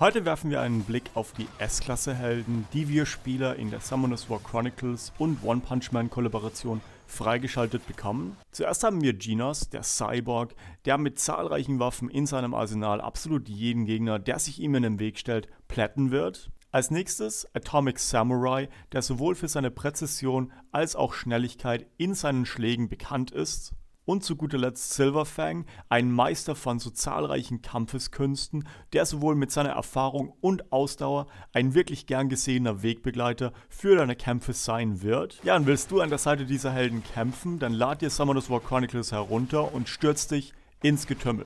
Heute werfen wir einen Blick auf die S-Klasse-Helden, die wir Spieler in der Summoners War Chronicles und One Punch Man Kollaboration freigeschaltet bekommen. Zuerst haben wir Genos, der Cyborg, der mit zahlreichen Waffen in seinem Arsenal absolut jeden Gegner, der sich ihm in den Weg stellt, plätten wird. Als nächstes Atomic Samurai, der sowohl für seine Präzision als auch Schnelligkeit in seinen Schlägen bekannt ist. Und zu guter Letzt Silverfang, ein Meister von so zahlreichen Kampfeskünsten, der sowohl mit seiner Erfahrung und Ausdauer ein wirklich gern gesehener Wegbegleiter für deine Kämpfe sein wird. Ja, und willst du an der Seite dieser Helden kämpfen, dann lad dir Summoners War Chronicles herunter und stürz dich ins Getümmel.